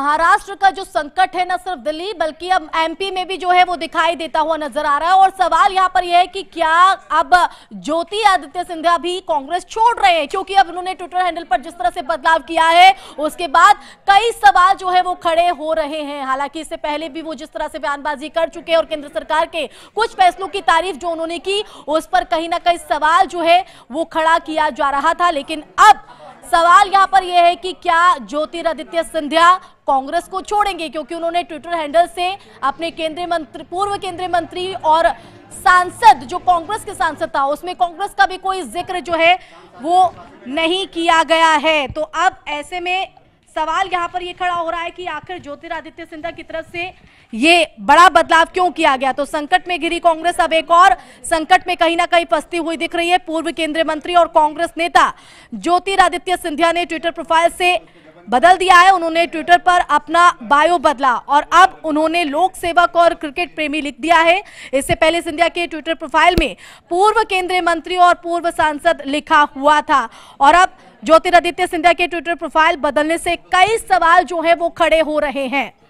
महाराष्ट्र का जो संकट है न सिर्फ दिल्ली बल्कि अब एमपी में भी जो है वो दिखाई देता हुआ नजर आ रहा है और सवाल यहाँ पर यह है कि क्या अब ज्योति आदित्य सिंधिया भी कांग्रेस छोड़ रहे हैं क्योंकि अब उन्होंने ट्विटर हैंडल पर जिस तरह से बदलाव किया है उसके बाद कई सवाल जो है वो खड़े हो रहे हैं हालांकि इससे पहले भी वो जिस तरह से बयानबाजी कर चुके हैं और केंद्र सरकार के कुछ फैसलों की तारीफ जो उन्होंने की उस पर कहीं ना कहीं सवाल जो है वो खड़ा किया जा रहा था लेकिन अब सवाल यहां पर यह है कि क्या ज्योतिरादित्य सिंधिया कांग्रेस को छोड़ेंगे क्योंकि उन्होंने ट्विटर हैंडल से अपने केंद्रीय मंत्री पूर्व केंद्रीय मंत्री और सांसद जो कांग्रेस के सांसद था उसमें कांग्रेस का भी कोई जिक्र जो है वो नहीं किया गया है तो अब ऐसे में सवाल यहाँ पर ये खड़ा हो रहा है कि आखिर ज्योतिरादित्य सिंधिया की तरफ से ये बड़ा बदलाव क्यों किया गया तो संकट में घिरी कांग्रेस अब एक और संकट में कहीं ना कहीं फंसती हुई दिख रही है पूर्व केंद्रीय मंत्री और कांग्रेस नेता ज्योतिरादित्य सिंधिया ने ट्विटर प्रोफाइल से बदल दिया है उन्होंने ट्विटर पर अपना बायो बदला और अब उन्होंने लोक सेवक और क्रिकेट प्रेमी लिख दिया है इससे पहले सिंधिया के ट्विटर प्रोफाइल में पूर्व केंद्रीय मंत्री और पूर्व सांसद लिखा हुआ था और अब ज्योतिरादित्य सिंधिया के ट्विटर प्रोफाइल बदलने से कई सवाल जो है वो खड़े हो रहे हैं